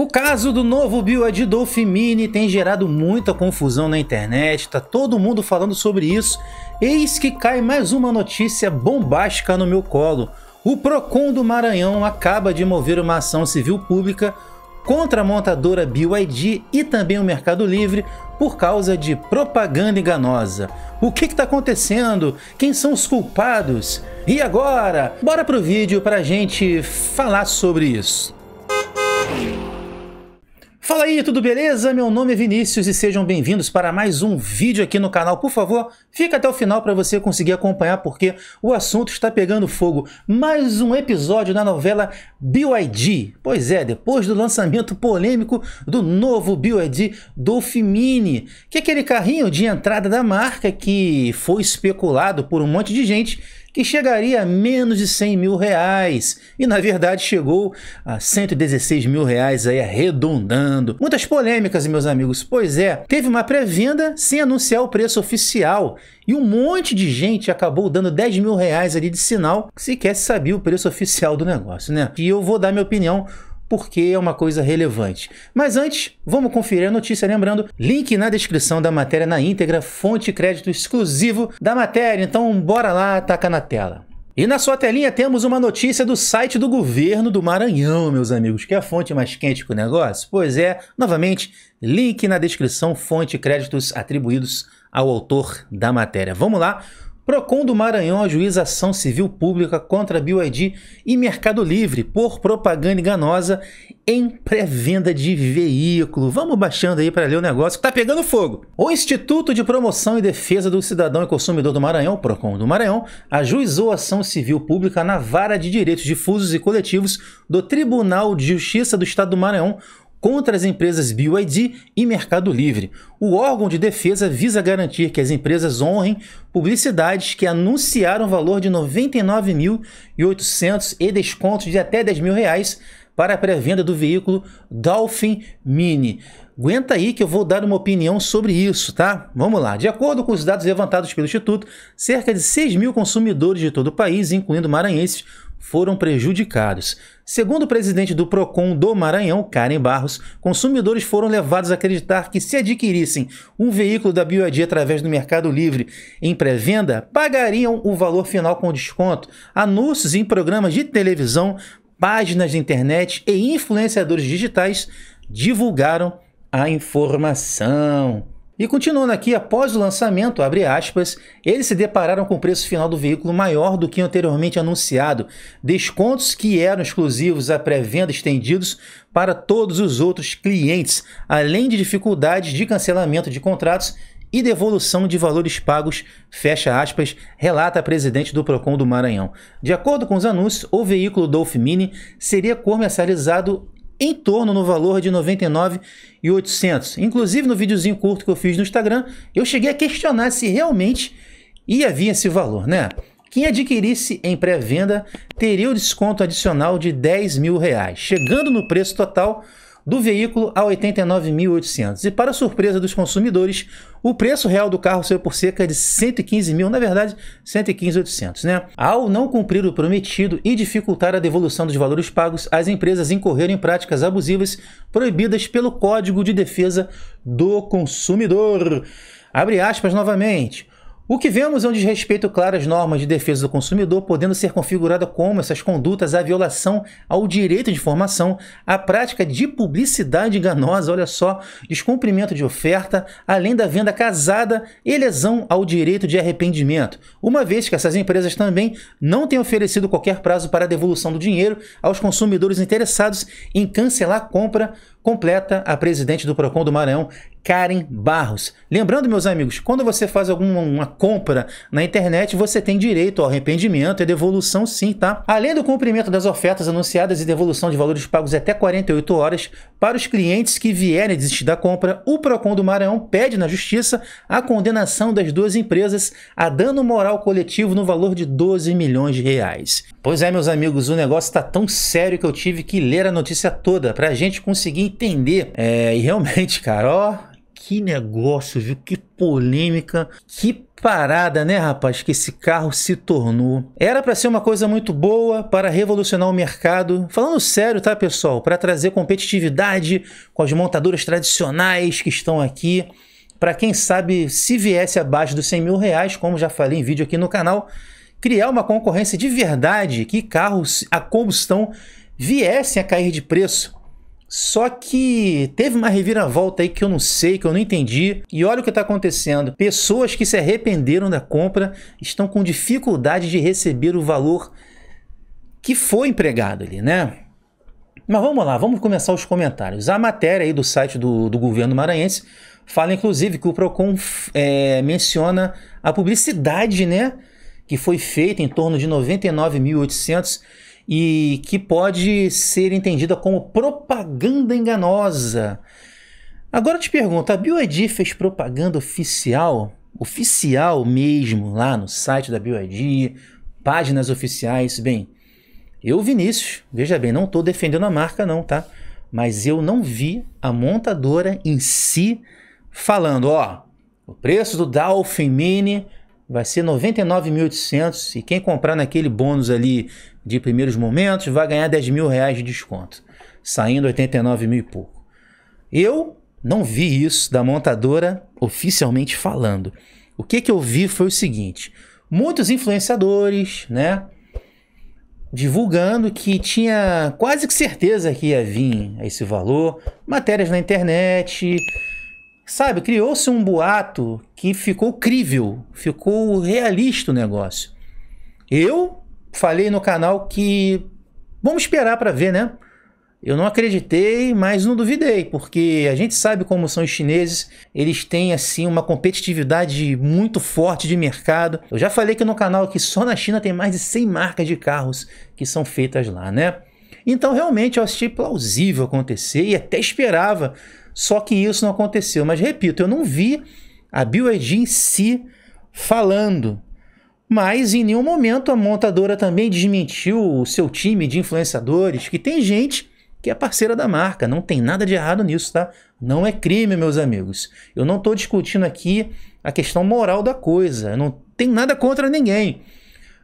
O caso do novo Bill é Mini tem gerado muita confusão na internet, tá todo mundo falando sobre isso. Eis que cai mais uma notícia bombástica no meu colo. O Procon do Maranhão acaba de mover uma ação civil pública contra a montadora BioID e também o Mercado Livre por causa de propaganda enganosa. O que está acontecendo? Quem são os culpados? E agora? Bora pro vídeo para a gente falar sobre isso. Fala aí, tudo beleza? Meu nome é Vinícius e sejam bem-vindos para mais um vídeo aqui no canal. Por favor, fica até o final para você conseguir acompanhar porque o assunto está pegando fogo. Mais um episódio da novela BYD. Pois é, depois do lançamento polêmico do novo BYD Mini, que é aquele carrinho de entrada da marca que foi especulado por um monte de gente que chegaria a menos de 100 mil reais e na verdade chegou a 116 mil reais aí arredondando. Muitas polêmicas, meus amigos, pois é, teve uma pré-venda sem anunciar o preço oficial e um monte de gente acabou dando 10 mil reais ali de sinal que sequer sabia o preço oficial do negócio, né? E eu vou dar minha opinião porque é uma coisa relevante. Mas antes, vamos conferir a notícia, lembrando, link na descrição da matéria na íntegra, fonte crédito exclusivo da matéria. Então, bora lá, taca na tela. E na sua telinha temos uma notícia do site do governo do Maranhão, meus amigos, que é a fonte mais quente que o negócio. Pois é, novamente, link na descrição, fonte créditos atribuídos ao autor da matéria. Vamos lá. Procon do Maranhão ajuiza ação civil pública contra BioID e Mercado Livre por propaganda enganosa em pré-venda de veículo. Vamos baixando aí para ler o negócio que tá pegando fogo. O Instituto de Promoção e Defesa do Cidadão e Consumidor do Maranhão, Procon do Maranhão, ajuizou ação civil pública na Vara de Direitos Difusos e Coletivos do Tribunal de Justiça do Estado do Maranhão contra as empresas BYD e Mercado Livre. O órgão de defesa visa garantir que as empresas honrem publicidades que anunciaram valor de R$ 99.800 e descontos de até R$ mil reais para a pré-venda do veículo Dolphin Mini. Aguenta aí que eu vou dar uma opinião sobre isso, tá? Vamos lá. De acordo com os dados levantados pelo Instituto, cerca de 6 mil consumidores de todo o país, incluindo maranhenses, foram prejudicados. Segundo o presidente do Procon do Maranhão, Karen Barros, consumidores foram levados a acreditar que se adquirissem um veículo da BioID através do Mercado Livre em pré-venda, pagariam o valor final com desconto. Anúncios em programas de televisão, páginas de internet e influenciadores digitais divulgaram a informação. E continuando aqui, após o lançamento, aspas, eles se depararam com o preço final do veículo maior do que anteriormente anunciado, descontos que eram exclusivos à pré-venda estendidos para todos os outros clientes, além de dificuldades de cancelamento de contratos e devolução de valores pagos, fecha aspas, relata a presidente do Procon do Maranhão. De acordo com os anúncios, o veículo Dolph Mini seria comercializado em torno no valor de 99,800. Inclusive no videozinho curto que eu fiz no Instagram, eu cheguei a questionar se realmente ia vir esse valor, né? Quem adquirisse em pré-venda teria o desconto adicional de 10 mil reais, chegando no preço total do veículo a 89.800. E para surpresa dos consumidores, o preço real do carro saiu por cerca de 115 mil, na verdade 115.800, né? Ao não cumprir o prometido e dificultar a devolução dos valores pagos, as empresas incorreram em práticas abusivas proibidas pelo Código de Defesa do Consumidor. Abre aspas novamente. O que vemos é um desrespeito claro às normas de defesa do consumidor, podendo ser configurada como essas condutas a violação ao direito de informação, a prática de publicidade enganosa, olha só, descumprimento de oferta, além da venda casada e lesão ao direito de arrependimento, uma vez que essas empresas também não têm oferecido qualquer prazo para a devolução do dinheiro aos consumidores interessados em cancelar a compra completa a presidente do Procon do Maranhão, Karen Barros. Lembrando, meus amigos, quando você faz alguma compra na internet, você tem direito ao arrependimento e devolução sim, tá? Além do cumprimento das ofertas anunciadas e devolução de valores pagos até 48 horas, para os clientes que vierem desistir da compra, o PROCON do Maranhão pede na Justiça a condenação das duas empresas a dano moral coletivo no valor de 12 milhões de reais. Pois é, meus amigos, o negócio está tão sério que eu tive que ler a notícia toda para a gente conseguir entender. É, e realmente, cara, ó, que negócio, viu? Que polêmica, que parada, né, rapaz, que esse carro se tornou. Era para ser uma coisa muito boa para revolucionar o mercado. Falando sério, tá, pessoal, para trazer competitividade com as montadoras tradicionais que estão aqui. Para quem sabe, se viesse abaixo dos 100 mil reais, como já falei em vídeo aqui no canal, criar uma concorrência de verdade que carros a combustão viessem a cair de preço. Só que teve uma reviravolta aí que eu não sei, que eu não entendi. E olha o que está acontecendo. Pessoas que se arrependeram da compra estão com dificuldade de receber o valor que foi empregado ali, né? Mas vamos lá, vamos começar os comentários. A matéria aí do site do, do governo maranhense fala, inclusive, que o PROCON é, menciona a publicidade, né? Que foi feita em torno de 99.800 e que pode ser entendida como propaganda enganosa. Agora eu te pergunto, a BioID fez propaganda oficial, oficial mesmo, lá no site da BioID, páginas oficiais, bem, eu, Vinícius, veja bem, não estou defendendo a marca não, tá? Mas eu não vi a montadora em si falando, ó, o preço do Dolphin Mini vai ser 99.800 e quem comprar naquele bônus ali de primeiros momentos, vai ganhar 10 mil reais de desconto, saindo 89 mil e pouco. Eu não vi isso da montadora oficialmente falando. O que, que eu vi foi o seguinte: muitos influenciadores, né? Divulgando que tinha quase que certeza que ia vir esse valor, matérias na internet, sabe? Criou-se um boato que ficou crível, ficou realista o negócio. Eu falei no canal que vamos esperar para ver, né? Eu não acreditei, mas não duvidei, porque a gente sabe como são os chineses, eles têm assim uma competitividade muito forte de mercado. Eu já falei aqui no canal que só na China tem mais de 100 marcas de carros que são feitas lá, né? Então realmente eu achei plausível acontecer e até esperava, só que isso não aconteceu. Mas repito, eu não vi a BYD em si falando, mas em nenhum momento a montadora também desmentiu o seu time de influenciadores, que tem gente que é parceira da marca, não tem nada de errado nisso, tá? Não é crime, meus amigos. Eu não estou discutindo aqui a questão moral da coisa, eu não tem nada contra ninguém.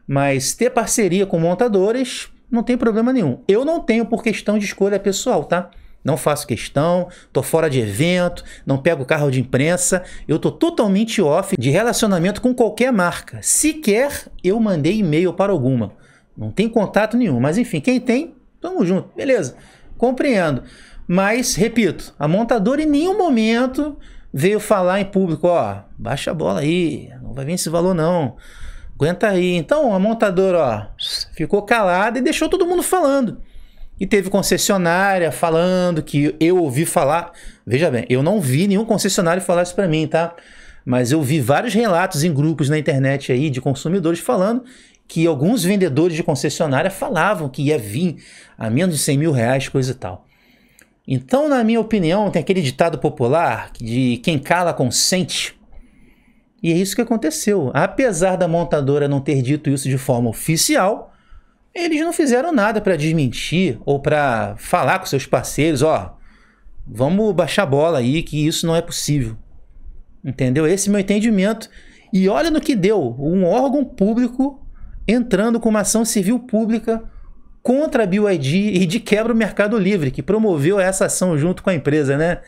Mas ter parceria com montadores não tem problema nenhum. Eu não tenho por questão de escolha pessoal, tá? não faço questão, tô fora de evento, não pego carro de imprensa, eu tô totalmente off de relacionamento com qualquer marca. Sequer eu mandei e-mail para alguma. Não tem contato nenhum, mas enfim, quem tem, tamo junto, beleza. Compreendo. Mas repito, a montadora em nenhum momento veio falar em público, ó, baixa a bola aí, não vai vir esse valor não. Aguenta aí. Então, a montadora, ó, ficou calada e deixou todo mundo falando. E teve concessionária falando que eu ouvi falar. Veja bem, eu não vi nenhum concessionário falar isso para mim, tá? Mas eu vi vários relatos em grupos na internet aí de consumidores falando que alguns vendedores de concessionária falavam que ia vir a menos de 100 mil reais, coisa e tal. Então, na minha opinião, tem aquele ditado popular de quem cala consente. E é isso que aconteceu. Apesar da montadora não ter dito isso de forma oficial, eles não fizeram nada para desmentir ou para falar com seus parceiros, ó, vamos baixar a bola aí que isso não é possível. Entendeu? Esse é meu entendimento. E olha no que deu, um órgão público entrando com uma ação civil pública contra a BYD e de quebra o Mercado Livre, que promoveu essa ação junto com a empresa, né?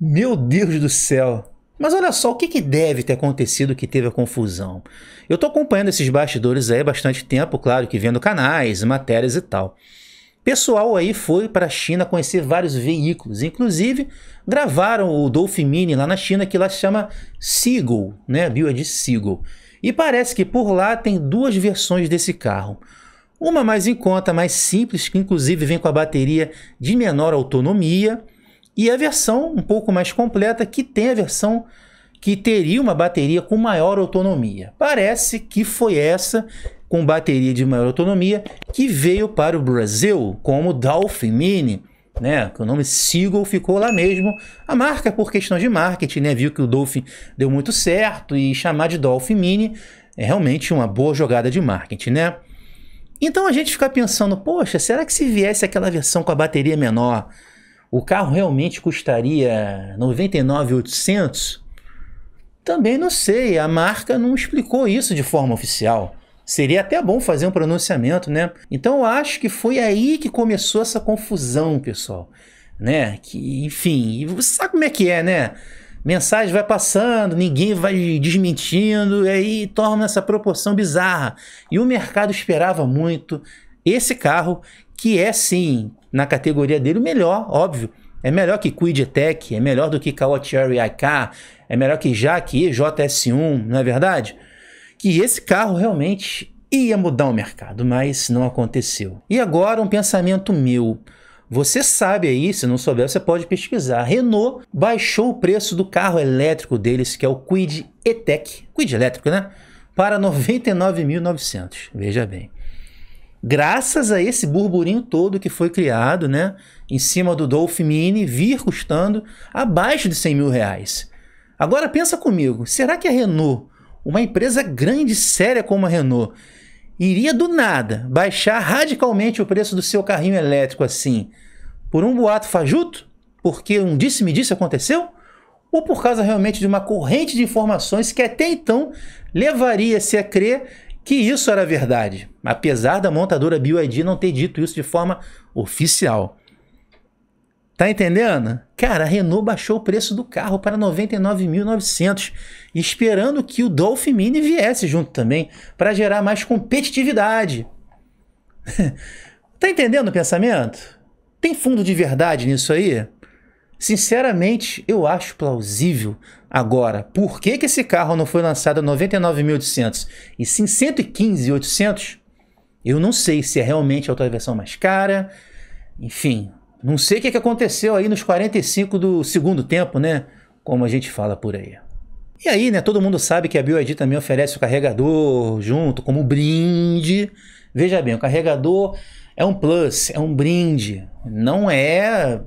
Meu Deus do céu. Mas olha só, o que, que deve ter acontecido que teve a confusão? Eu estou acompanhando esses bastidores aí há bastante tempo, claro que vendo canais, matérias e tal. Pessoal aí foi para a China conhecer vários veículos, inclusive gravaram o Dolphin Mini lá na China, que lá se chama Seagull, né? A bio é de Seagull. E parece que por lá tem duas versões desse carro. Uma mais em conta, mais simples, que inclusive vem com a bateria de menor autonomia, e a versão um pouco mais completa que tem a versão que teria uma bateria com maior autonomia. Parece que foi essa com bateria de maior autonomia que veio para o Brasil como Dolphin Mini, né? Que o nome Seagull ficou lá mesmo. A marca é por questão de marketing, né? Viu que o Dolphin deu muito certo e chamar de Dolphin Mini é realmente uma boa jogada de marketing, né? Então a gente fica pensando, poxa, será que se viesse aquela versão com a bateria menor, o carro realmente custaria 99,800? Também não sei, a marca não explicou isso de forma oficial. Seria até bom fazer um pronunciamento, né? Então eu acho que foi aí que começou essa confusão, pessoal, né? Que, enfim, você sabe como é que é, né? Mensagem vai passando, ninguém vai desmentindo, e aí torna essa proporção bizarra. E o mercado esperava muito, esse carro, que é sim, na categoria dele, o melhor, óbvio. É melhor que Quid Etec é melhor do que Kawacheri IK, é melhor que Jaque JS1, não é verdade? Que esse carro realmente ia mudar o mercado, mas não aconteceu. E agora um pensamento meu. Você sabe aí, se não souber, você pode pesquisar. A Renault baixou o preço do carro elétrico deles, que é o Quid E-Tech, Quid elétrico, né? Para 99.900. Veja bem graças a esse burburinho todo que foi criado, né? Em cima do Dolph Mini vir custando abaixo de 100 mil reais. Agora pensa comigo, será que a Renault, uma empresa grande e séria como a Renault, iria do nada baixar radicalmente o preço do seu carrinho elétrico assim? Por um boato fajuto? Porque um disse-me-disse aconteceu? Ou por causa realmente de uma corrente de informações que até então levaria-se a crer que isso era verdade, apesar da montadora BYD não ter dito isso de forma oficial. Tá entendendo? Cara, a Renault baixou o preço do carro para 99.900, esperando que o Dolphin Mini viesse junto também, para gerar mais competitividade. tá entendendo o pensamento? Tem fundo de verdade nisso aí? Sinceramente, eu acho plausível Agora, por que, que esse carro não foi lançado a 99.800 e sim 115.800? Eu não sei se é realmente a outra versão mais cara. Enfim, não sei o que, que aconteceu aí nos 45 do segundo tempo, né? Como a gente fala por aí. E aí, né? Todo mundo sabe que a BioID também oferece o carregador junto como brinde. Veja bem, o carregador é um plus, é um brinde. Não é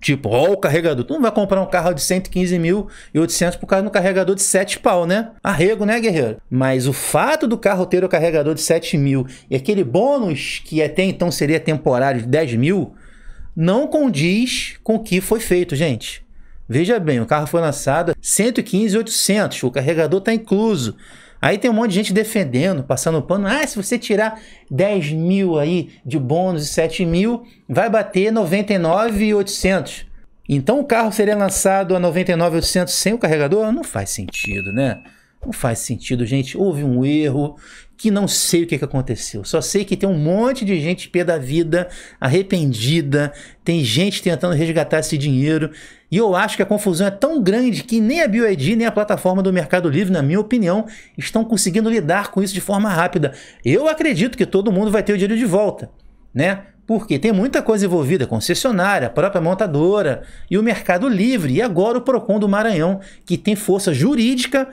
Tipo, ó, o carregador. Tu não vai comprar um carro de 115 mil e 800 por causa de um carregador de 7 pau, né? Arrego, né, guerreiro? Mas o fato do carro ter o carregador de 7 mil e aquele bônus que até então seria temporário de 10 mil, não condiz com o que foi feito, gente. Veja bem, o carro foi lançado 115,800. O carregador está incluso. Aí tem um monte de gente defendendo, passando pano. Ah, se você tirar 10 mil aí de bônus e 7 mil, vai bater 99,800. Então o carro seria lançado a 99,800 sem o carregador? Não faz sentido, né? Não faz sentido, gente. Houve um erro que não sei o que, que aconteceu. Só sei que tem um monte de gente pé da vida, arrependida, tem gente tentando resgatar esse dinheiro. E eu acho que a confusão é tão grande que nem a BioID nem a plataforma do Mercado Livre, na minha opinião, estão conseguindo lidar com isso de forma rápida. Eu acredito que todo mundo vai ter o dinheiro de volta, né? Porque tem muita coisa envolvida, concessionária, própria montadora e o Mercado Livre e agora o Procon do Maranhão, que tem força jurídica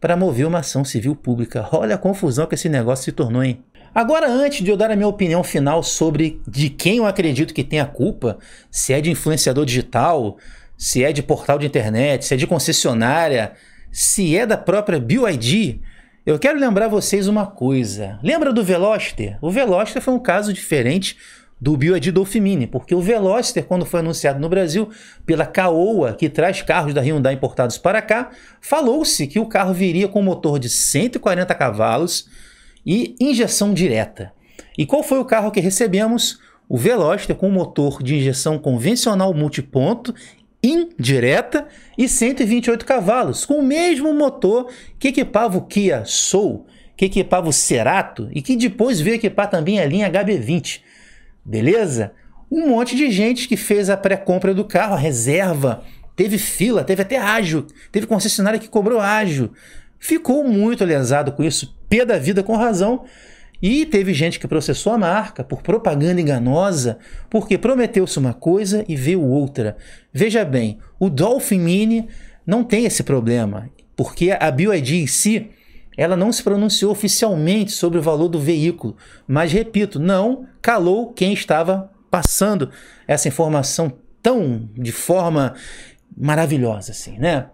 para mover uma ação civil pública. Olha a confusão que esse negócio se tornou, hein? Agora, antes de eu dar a minha opinião final sobre de quem eu acredito que tem a culpa, se é de influenciador digital, se é de portal de internet, se é de concessionária, se é da própria BioID, eu quero lembrar vocês uma coisa. Lembra do Veloster? O Veloster foi um caso diferente do Bioedido é Fimini, porque o Veloster, quando foi anunciado no Brasil pela Caoa, que traz carros da Hyundai importados para cá, falou-se que o carro viria com motor de 140 cavalos e injeção direta. E qual foi o carro que recebemos? O Veloster com motor de injeção convencional multiponto indireta e 128 cavalos, com o mesmo motor que equipava o Kia Soul, que equipava o Cerato e que depois veio equipar também a linha HB20 beleza? Um monte de gente que fez a pré-compra do carro, a reserva, teve fila, teve até ágio, teve concessionária que cobrou ágio. Ficou muito lesado com isso, pé da vida com razão. E teve gente que processou a marca por propaganda enganosa, porque prometeu-se uma coisa e veio outra. Veja bem, o Dolphin Mini não tem esse problema, porque a BioID em si ela não se pronunciou oficialmente sobre o valor do veículo, mas repito, não calou quem estava passando essa informação tão de forma maravilhosa assim, né?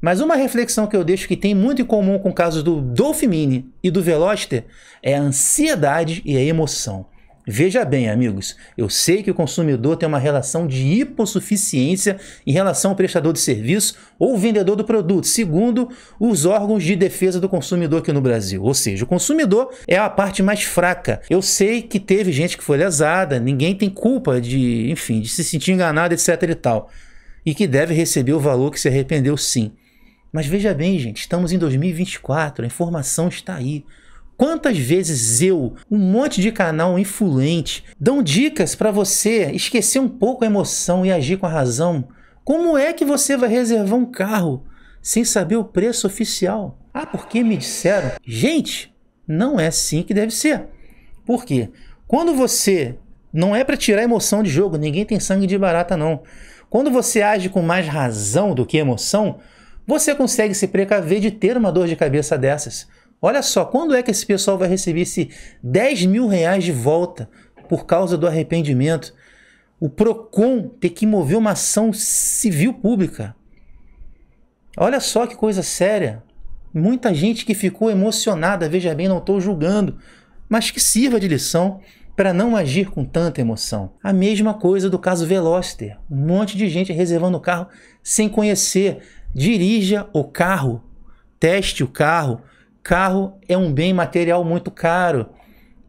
Mas uma reflexão que eu deixo que tem muito em comum com o caso do Dolph Mini e do Veloster é a ansiedade e a emoção. Veja bem, amigos, eu sei que o consumidor tem uma relação de hipossuficiência em relação ao prestador de serviço ou vendedor do produto, segundo os órgãos de defesa do consumidor aqui no Brasil. Ou seja, o consumidor é a parte mais fraca. Eu sei que teve gente que foi lesada, ninguém tem culpa de, enfim, de se sentir enganado, etc e tal. E que deve receber o valor que se arrependeu, sim. Mas veja bem, gente, estamos em 2024, a informação está aí. Quantas vezes eu, um monte de canal influente, dão dicas para você esquecer um pouco a emoção e agir com a razão? Como é que você vai reservar um carro sem saber o preço oficial? Ah, porque me disseram? Gente, não é assim que deve ser. Por quê? Quando você não é para tirar emoção de jogo, ninguém tem sangue de barata não. Quando você age com mais razão do que emoção, você consegue se precaver de ter uma dor de cabeça dessas. Olha só, quando é que esse pessoal vai receber esse 10 mil reais de volta por causa do arrependimento? O PROCON ter que mover uma ação civil pública. Olha só que coisa séria. Muita gente que ficou emocionada, veja bem, não estou julgando, mas que sirva de lição para não agir com tanta emoção. A mesma coisa do caso Veloster. Um monte de gente reservando o carro sem conhecer. Dirija o carro, teste o carro, Carro é um bem material muito caro.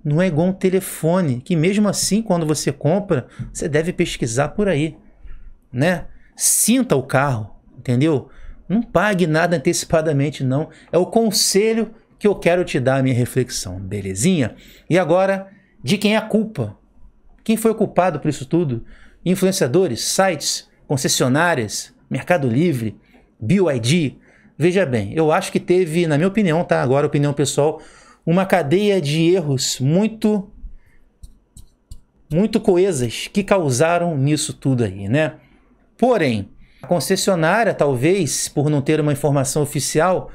Não é igual um telefone, que mesmo assim, quando você compra, você deve pesquisar por aí, né? Sinta o carro, entendeu? Não pague nada antecipadamente, não. É o conselho que eu quero te dar a minha reflexão, belezinha? E agora, de quem é a culpa? Quem foi o culpado por isso tudo? Influenciadores, sites, concessionárias, Mercado Livre, BioID, Veja bem, eu acho que teve, na minha opinião, tá? Agora, opinião pessoal, uma cadeia de erros muito muito coesas que causaram nisso tudo aí, né? Porém, a concessionária, talvez, por não ter uma informação oficial,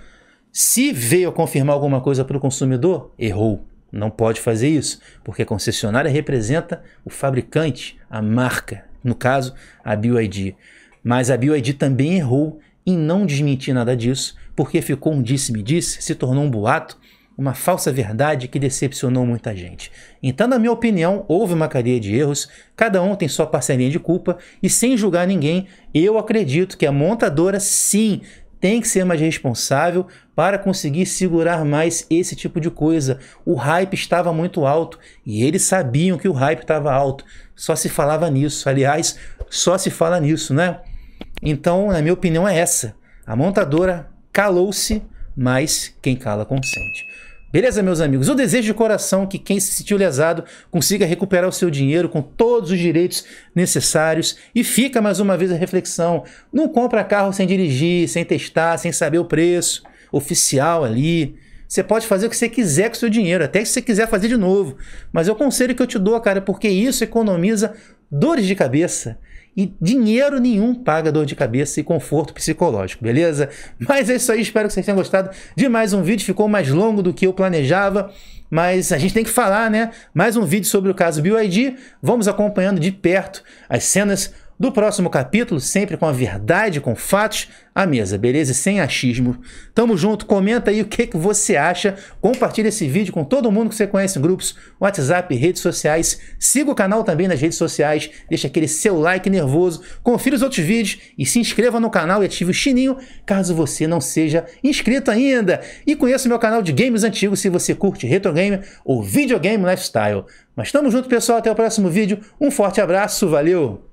se veio confirmar alguma coisa para o consumidor, errou. Não pode fazer isso, porque a concessionária representa o fabricante, a marca, no caso, a BioID. Mas a BioID também errou em não desmentir nada disso, porque ficou um disse-me-disse, se tornou um boato, uma falsa verdade que decepcionou muita gente. Então, na minha opinião, houve uma cadeia de erros, cada um tem sua parcelinha de culpa, e sem julgar ninguém, eu acredito que a montadora sim tem que ser mais responsável para conseguir segurar mais esse tipo de coisa. O hype estava muito alto e eles sabiam que o hype estava alto. Só se falava nisso. Aliás, só se fala nisso, né? Então, na minha opinião, é essa. A montadora calou-se, mas quem cala consente. Beleza, meus amigos? Eu desejo de coração que quem se sentiu lesado consiga recuperar o seu dinheiro com todos os direitos necessários. E fica mais uma vez a reflexão: não compra carro sem dirigir, sem testar, sem saber o preço oficial ali. Você pode fazer o que você quiser com o seu dinheiro, até se você quiser fazer de novo. Mas é o conselho que eu te dou, cara, porque isso economiza dores de cabeça, e dinheiro nenhum paga dor de cabeça e conforto psicológico, beleza? Mas é isso aí, espero que vocês tenham gostado de mais um vídeo. Ficou mais longo do que eu planejava, mas a gente tem que falar, né? Mais um vídeo sobre o caso BioID. Vamos acompanhando de perto as cenas do próximo capítulo, sempre com a verdade, com fatos à mesa, beleza? E sem achismo. Tamo junto, comenta aí o que, que você acha, compartilha esse vídeo com todo mundo que você conhece em grupos, WhatsApp, redes sociais. Siga o canal também nas redes sociais, deixa aquele seu like nervoso, confira os outros vídeos e se inscreva no canal e ative o sininho caso você não seja inscrito ainda. E conheça o meu canal de games antigos se você curte retro game ou videogame lifestyle. Mas tamo junto, pessoal, até o próximo vídeo. Um forte abraço, valeu!